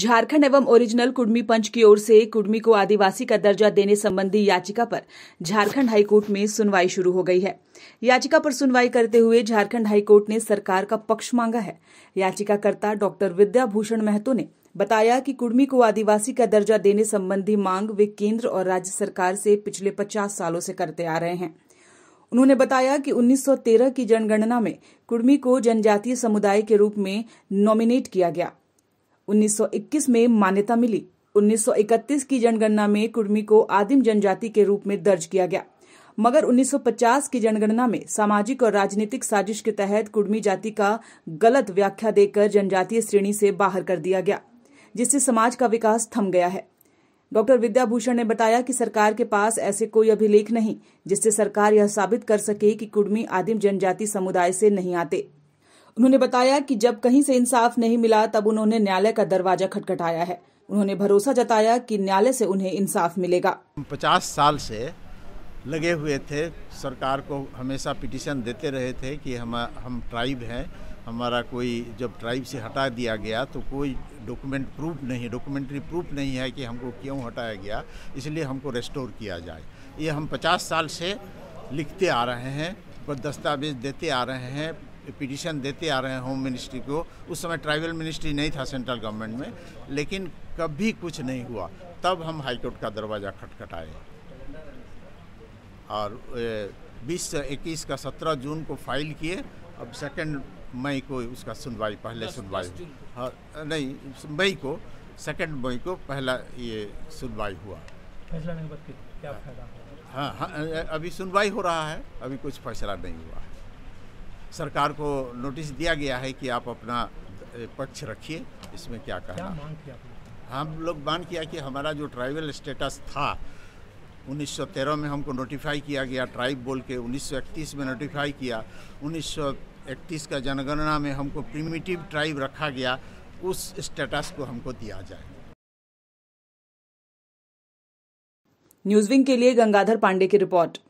झारखंड एवं ओरिजिनल कुर्मी पंच की ओर से कुर्मी को आदिवासी का दर्जा देने संबंधी याचिका पर झारखंड हाईकोर्ट में सुनवाई शुरू हो गई है याचिका पर सुनवाई करते हुए झारखंड हाईकोर्ट ने सरकार का पक्ष मांगा है याचिकाकर्ता डॉक्टर विद्याभूषण महतो ने बताया कि कुर्मी को आदिवासी का दर्जा देने संबंधी मांग वे केंद्र और राज्य सरकार से पिछले पचास सालों से करते आ रहे हैं उन्होंने बताया कि 1913 की जनगणना में कुर्मी को जनजातीय समुदाय के रूप में नॉमिनेट किया गया 1921 में मान्यता मिली 1931 की जनगणना में कुर्मी को आदिम जनजाति के रूप में दर्ज किया गया मगर 1950 की जनगणना में सामाजिक और राजनीतिक साजिश के तहत कुर्मी जाति का गलत व्याख्या देकर जनजातीय श्रेणी से बाहर कर दिया गया जिससे समाज का विकास थम गया है डॉक्टर विद्याभूषण ने बताया कि सरकार के पास ऐसे कोई अभिलेख नहीं जिससे सरकार यह साबित कर सके कि कुर्मी आदिम जनजाति समुदाय से नहीं आते उन्होंने बताया कि जब कहीं से इंसाफ नहीं मिला तब उन्होंने न्यायालय का दरवाजा खटखटाया है उन्होंने भरोसा जताया कि न्यायालय से उन्हें इंसाफ मिलेगा पचास साल से लगे हुए थे सरकार को हमेशा पिटिशन देते रहे थे कि हम हम ट्राइब हैं हमारा कोई जब ट्राइब से हटा दिया गया तो कोई डॉक्यूमेंट प्रूफ नहीं डॉक्यूमेंट्री प्रूफ नहीं है कि हमको क्यों हटाया गया इसलिए हमको रेस्टोर किया जाए ये हम पचास साल से लिखते आ रहे हैं दस्तावेज देते आ रहे हैं पिटिशन देते आ रहे हैं होम मिनिस्ट्री को उस समय ट्राइबल मिनिस्ट्री नहीं था सेंट्रल गवर्नमेंट में लेकिन कभी कुछ नहीं हुआ तब हम हाईकोर्ट का दरवाज़ा खटखटाए और बीस इक्कीस का सत्रह जून को फाइल किए अब सेकेंड मई को उसका सुनवाई पहले सुनवाई हाँ, नहीं मई को सेकेंड मई को पहला ये सुनवाई हुआ फैसला नहीं क्या फायदा हाँ हाँ अभी सुनवाई हो रहा है अभी कुछ फैसला नहीं हुआ है सरकार को नोटिस दिया गया है कि आप अपना पक्ष रखिए इसमें क्या कहना क्या हम लोग मांग किया कि हमारा जो ट्राइबल स्टेटस था 1913 में हमको नोटिफाई किया गया ट्राइब बोल के 1931 में नोटिफाई किया 1931 का जनगणना में हमको प्रिमिटिव ट्राइब रखा गया उस स्टेटस को हमको दिया जाए न्यूज विंग के लिए गंगाधर पांडे की रिपोर्ट